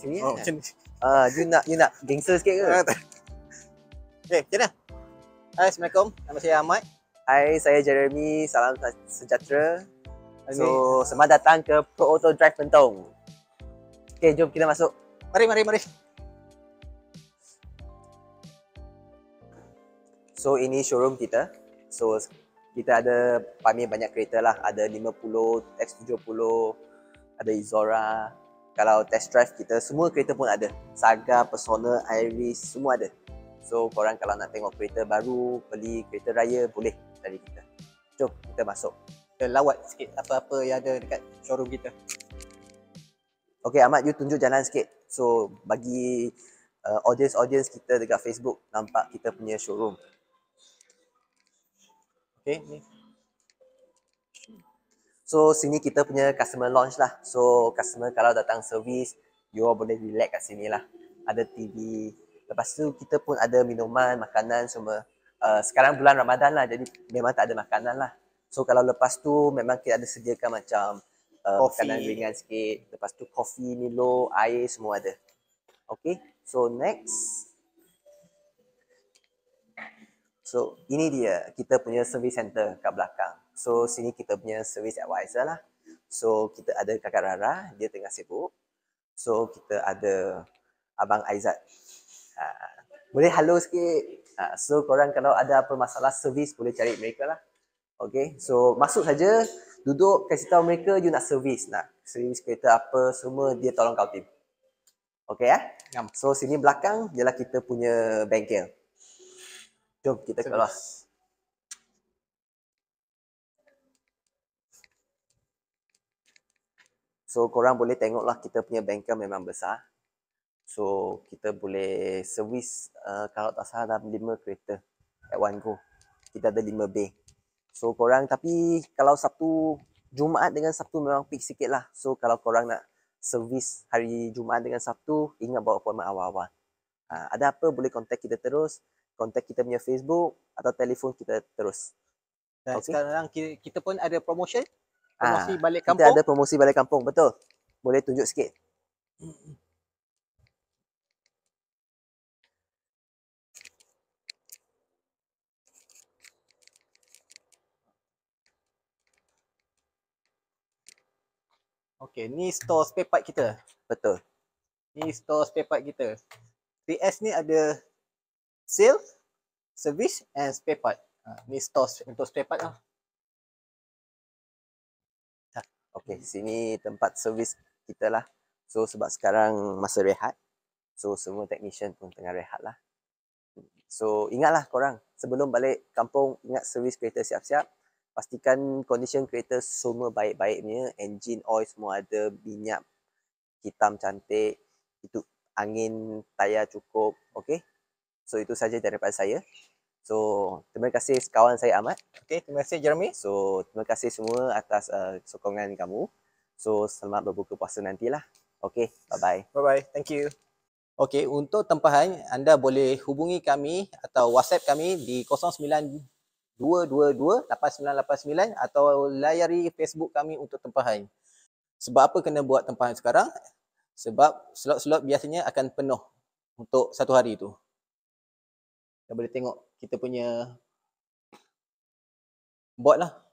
Sini oh, lah. macam ni. Ah, uh, you nak you nak gangster sikit ke? Okey, ah, eh, macam mana? Hai, Assalamualaikum. Nama saya Ahmad. Hai, saya Jeremy. Salam sejahtera. Okay. So, selamat datang ke Pro Auto Drive Pentong. Okey, jom kita masuk. Mari, mari, mari. So, ini showroom kita. So, kita ada pamer banyak kereta lah. Ada 50, X70, ada Izora, kalau test drive kita semua kereta pun ada Saga, Persona, Iris semua ada so korang kalau nak tengok kereta baru beli kereta raya boleh dari kita jom kita masuk kita lawat sikit apa-apa yang ada dekat showroom kita Okay Ahmad you tunjuk jalan sikit so bagi uh, audience-audience kita dekat Facebook nampak kita punya showroom Okay ni So sini kita punya customer lounge lah. So customer kalau datang servis, you all boleh relax kat sini lah. Ada TV. Lepas tu kita pun ada minuman, makanan semua. Uh, sekarang bulan Ramadan lah jadi memang tak ada makanan lah. So kalau lepas tu memang kita ada sediakan macam uh, makanan ringan sikit. Lepas tu kopi, milo, air semua ada. Okay. So next. So ini dia kita punya service center kat belakang. So sini kita punya service advisor lah. So kita ada kakak Rara, dia tengah sibuk. So kita ada abang Aizat. Ha. Boleh halo sikit. Ha. So korang kalau ada apa masalah service boleh cari mereka lah. Okay, so masuk saja, duduk, kasih tahu mereka you nak service, nak service kereta apa semua dia tolong kau tim. Okay eh? So sini belakang ialah kita punya bengkel. Jom kita Terus. kelas. So korang boleh tengoklah kita punya banker memang besar. So kita boleh servis uh, kalau tak salah dalam lima kereta at one go. Kita ada lima bay. So korang tapi kalau Sabtu Jumaat dengan Sabtu memang peak sikit lah. So kalau korang nak servis hari Jumaat dengan Sabtu ingat bawa appointment awal-awal. Uh, ada apa boleh contact kita terus contact kita punya Facebook atau telefon kita terus. Dan okay. sekarang kita pun ada promotion ah, promosi ha, balik kampung. Kita ada promosi balik kampung, betul. Boleh tunjuk sikit. Okay. ni store spare part kita. Betul. Ni store spare part kita. PS ni ada sales, service and spare part. Uh, ni store untuk spare part lah. Okay, sini tempat servis kita lah. So, sebab sekarang masa rehat. So, semua technician pun tengah rehat lah. So, ingatlah korang. Sebelum balik kampung, ingat servis kereta siap-siap. Pastikan condition kereta semua baik-baiknya. Engine, oil semua ada. Minyak hitam cantik. Itu angin, tayar cukup. Okay, So itu saja daripada saya. So terima kasih kawan saya amat. Okay, terima kasih Jeremy. So terima kasih semua atas uh, sokongan kamu. So selamat berbuka puasa lah. Okay, bye-bye. Bye-bye, thank you. Okay, untuk tempahan anda boleh hubungi kami atau WhatsApp kami di 092228989 atau layari Facebook kami untuk tempahan. Sebab apa kena buat tempahan sekarang? Sebab slot-slot biasanya akan penuh untuk satu hari itu. Kita boleh tengok kita punya bot lah